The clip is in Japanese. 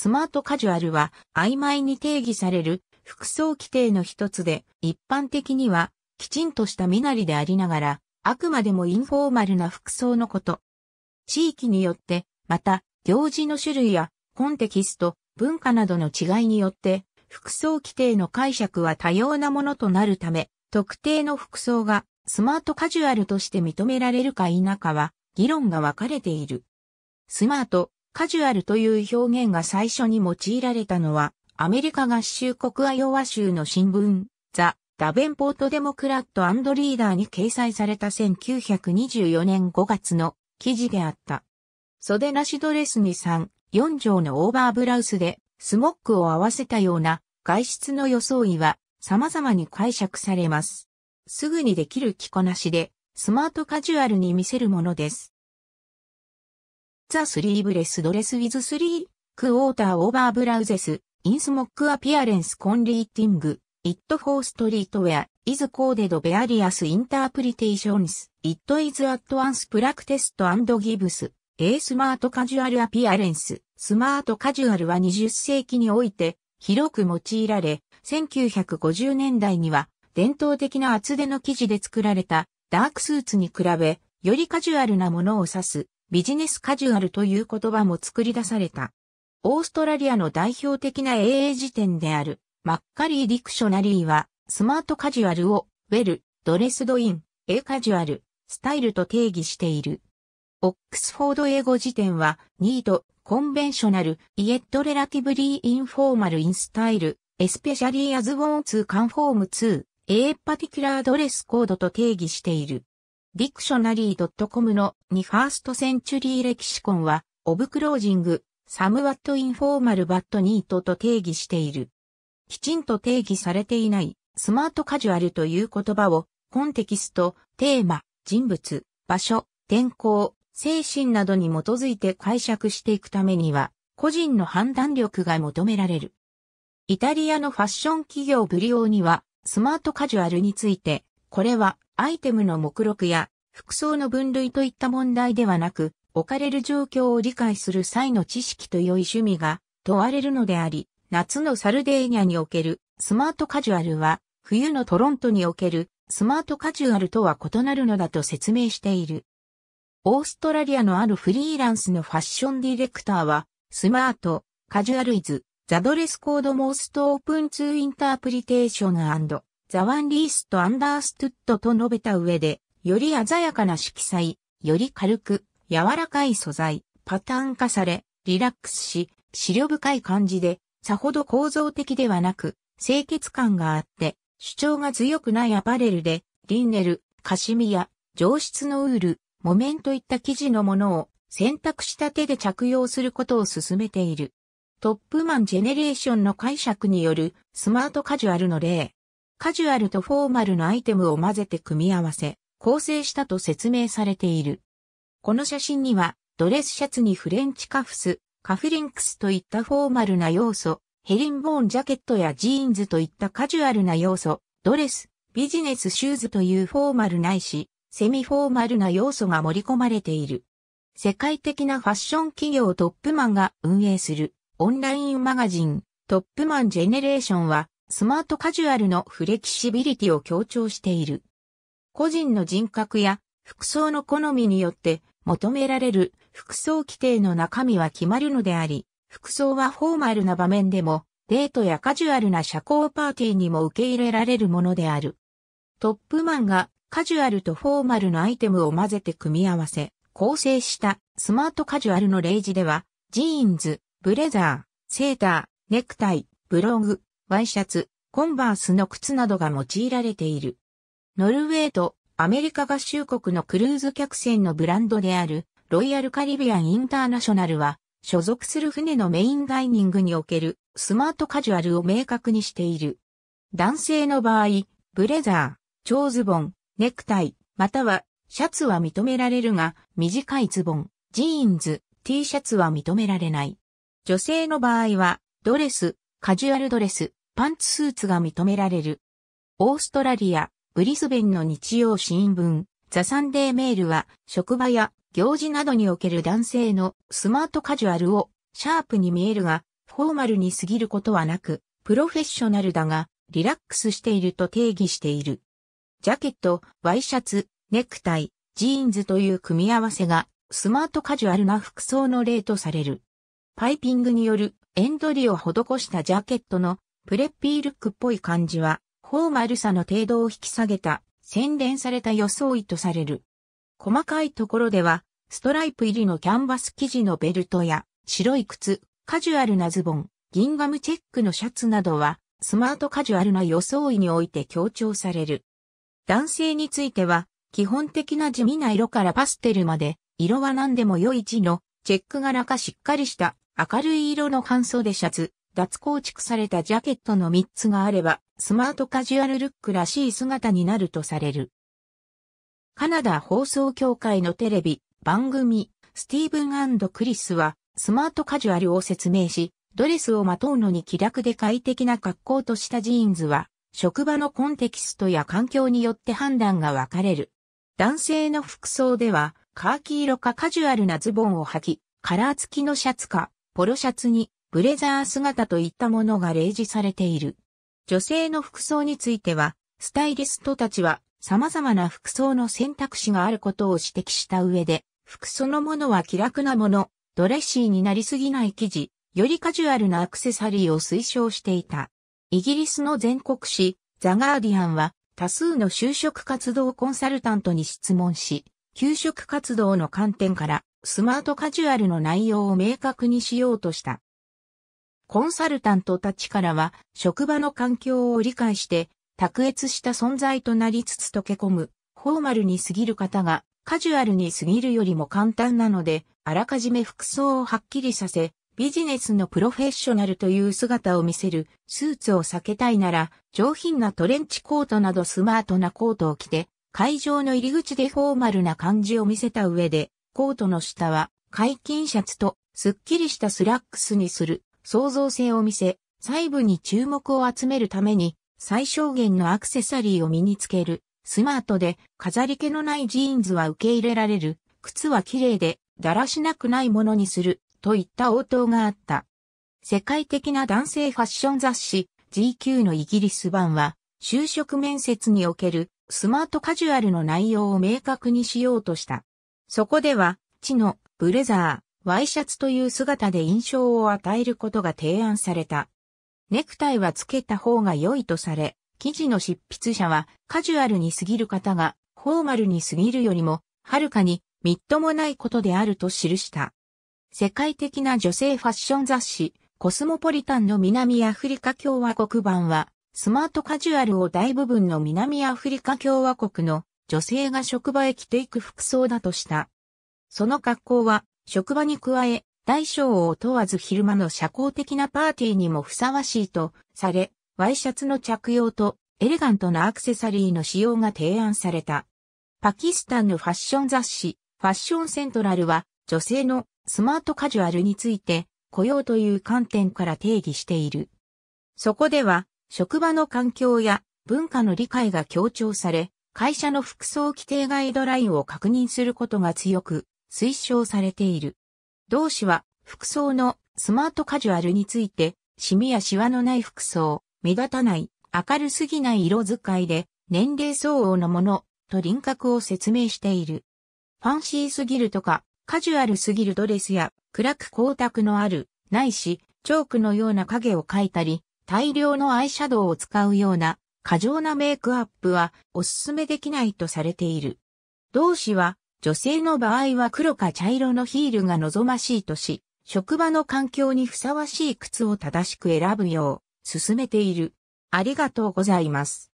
スマートカジュアルは曖昧に定義される服装規定の一つで、一般的にはきちんとした身なりでありながら、あくまでもインフォーマルな服装のこと。地域によって、また、行事の種類やコンテキスト、文化などの違いによって、服装規定の解釈は多様なものとなるため、特定の服装がスマートカジュアルとして認められるか否かは、議論が分かれている。スマート、カジュアルという表現が最初に用いられたのは、アメリカ合衆国アイオワ州の新聞、ザ・ダベンポート・デモクラットリーダーに掲載された1924年5月の記事であった。袖なしドレスに3、4畳のオーバーブラウスでスモックを合わせたような外出の装いは様々に解釈されます。すぐにできる着こなしでスマートカジュアルに見せるものです。ザ・スリーブレス・ドレス・ウィズ・スリー、クォーター・オーバー・ブラウゼス、インスモック・アピアレンス・コンリーティング、イット・フォー・ストリート・ウェア、イズ・コーデド・ベアリアス・インタープリテーションス、イット・イズ・アット・ワンス・プラクテスト・アンド・ギブス、A スマート・カジュアル・アピアレンス、スマート・カジュアルは20世紀において、広く用いられ、1950年代には、伝統的な厚手の生地で作られた、ダークスーツに比べ、よりカジュアルなものを指す、ビジネスカジュアルという言葉も作り出された。オーストラリアの代表的な英英辞典である、マッカリー・ディクショナリーは、スマートカジュアルを、ウェル、ドレスドイン、A カジュアル、スタイルと定義している。オックスフォード英語辞典は、ニート、コンベンショナル、イエットレラティブリーインフォーマルインスタイル、エスペシャリーアズウォンツーカンフォーム2、エーパティキュラードレスコードと定義している。ディクショナリー .com の2ファーストセンチュリーレキシコンは、オブクロージング、サムワットインフォーマルバットニートと定義している。きちんと定義されていない、スマートカジュアルという言葉を、コンテキスト、テーマ、人物、場所、天候、精神などに基づいて解釈していくためには、個人の判断力が求められる。イタリアのファッション企業ブリオーには、スマートカジュアルについて、これはアイテムの目録や服装の分類といった問題ではなく、置かれる状況を理解する際の知識と良い趣味が問われるのであり、夏のサルデーニャにおけるスマートカジュアルは、冬のトロントにおけるスマートカジュアルとは異なるのだと説明している。オーストラリアのあるフリーランスのファッションディレクターは、スマート、カジュアルイズ、ザドレスコードモーストオープンツーインタープリテーションザワンリースとアンダーストゥットと述べた上で、より鮮やかな色彩、より軽く、柔らかい素材、パターン化され、リラックスし、資料深い感じで、さほど構造的ではなく、清潔感があって、主張が強くないアパレルで、リンネル、カシミヤ、上質のウール、木綿といった生地のものを選択した手で着用することを勧めている。トップマンジェネレーションの解釈によるスマートカジュアルの例、カジュアルとフォーマルのアイテムを混ぜて組み合わせ、構成したと説明されている。この写真には、ドレスシャツにフレンチカフス、カフリンクスといったフォーマルな要素、ヘリンボーンジャケットやジーンズといったカジュアルな要素、ドレス、ビジネスシューズというフォーマルないし、セミフォーマルな要素が盛り込まれている。世界的なファッション企業トップマンが運営するオンラインマガジントップマンジェネレーションはスマートカジュアルのフレキシビリティを強調している。個人の人格や服装の好みによって求められる服装規定の中身は決まるのであり、服装はフォーマルな場面でも、デートやカジュアルな社交パーティーにも受け入れられるものである。トップマンがカジュアルとフォーマルのアイテムを混ぜて組み合わせ、構成したスマートカジュアルの例示では、ジーンズ、ブレザー、セーター、ネクタイ、ブログ、ワイシャツ、コンバースの靴などが用いられている。ノルウェーとアメリカ合衆国のクルーズ客船のブランドであるロイヤルカリビアンインターナショナルは所属する船のメインダイニングにおけるスマートカジュアルを明確にしている。男性の場合、ブレザー、長ズボン、ネクタイ、またはシャツは認められるが、短いズボン、ジーンズ、T シャツは認められない。女性の場合は、ドレス、カジュアルドレス、パンツスーツが認められる。オーストラリア、ブリスベンの日曜新聞、ザ・サンデーメールは、職場や行事などにおける男性のスマートカジュアルをシャープに見えるが、フォーマルに過ぎることはなく、プロフェッショナルだが、リラックスしていると定義している。ジャケット、ワイシャツ、ネクタイ、ジーンズという組み合わせが、スマートカジュアルな服装の例とされる。パイピングによるエンドリを施したジャケットのプレッピールックっぽい感じは、フォーマルさの程度を引き下げた、洗練された装いとされる。細かいところでは、ストライプ入りのキャンバス生地のベルトや、白い靴、カジュアルなズボン、ギンガムチェックのシャツなどは、スマートカジュアルな装いにおいて強調される。男性については、基本的な地味な色からパステルまで、色は何でも良い地の、チェック柄かしっかりした明るい色の乾燥でシャツ、脱構築されたジャケットの3つがあれば、スマートカジュアルルックらしい姿になるとされる。カナダ放送協会のテレビ、番組、スティーブンクリスは、スマートカジュアルを説明し、ドレスをまとうのに気楽で快適な格好としたジーンズは、職場のコンテキストや環境によって判断が分かれる。男性の服装では、カーキ色かカジュアルなズボンを履き、カラー付きのシャツか、ポロシャツに、ブレザー姿といったものが例示されている。女性の服装については、スタイリストたちは様々な服装の選択肢があることを指摘した上で、服そのものは気楽なもの、ドレッシーになりすぎない生地、よりカジュアルなアクセサリーを推奨していた。イギリスの全国紙、ザ・ガーディアンは、多数の就職活動コンサルタントに質問し、給食活動の観点から、スマートカジュアルの内容を明確にしようとした。コンサルタントたちからは、職場の環境を理解して、卓越した存在となりつつ溶け込む、フォーマルに過ぎる方が、カジュアルに過ぎるよりも簡単なので、あらかじめ服装をはっきりさせ、ビジネスのプロフェッショナルという姿を見せるスーツを避けたいなら、上品なトレンチコートなどスマートなコートを着て、会場の入り口でフォーマルな感じを見せた上で、コートの下は解禁シャツとスッキリしたスラックスにする。創造性を見せ、細部に注目を集めるために、最小限のアクセサリーを身につける。スマートで飾り気のないジーンズは受け入れられる。靴は綺麗でだらしなくないものにする。といった応答があった。世界的な男性ファッション雑誌 GQ のイギリス版は、就職面接におけるスマートカジュアルの内容を明確にしようとした。そこでは、地のブレザー、ワイシャツという姿で印象を与えることが提案された。ネクタイはつけた方が良いとされ、記事の執筆者はカジュアルに過ぎる方がフォーマルに過ぎるよりも、はるかにみっともないことであると記した。世界的な女性ファッション雑誌、コスモポリタンの南アフリカ共和国版は、スマートカジュアルを大部分の南アフリカ共和国の女性が職場へ着ていく服装だとした。その格好は職場に加え、大小を問わず昼間の社交的なパーティーにもふさわしいとされ、ワイシャツの着用とエレガントなアクセサリーの使用が提案された。パキスタンのファッション雑誌、ファッションセントラルは女性のスマートカジュアルについて雇用という観点から定義している。そこでは職場の環境や文化の理解が強調され、会社の服装規定ガイドラインを確認することが強く推奨されている。同氏は服装のスマートカジュアルについて、シミやシワのない服装、目立たない、明るすぎない色使いで、年齢相応のもの、と輪郭を説明している。ファンシーすぎるとか、カジュアルすぎるドレスや、暗く光沢のある、ないし、チョークのような影を描いたり、大量のアイシャドウを使うような、過剰なメイクアップは、おすすめできないとされている。同氏は、女性の場合は黒か茶色のヒールが望ましいとし、職場の環境にふさわしい靴を正しく選ぶよう、進めている。ありがとうございます。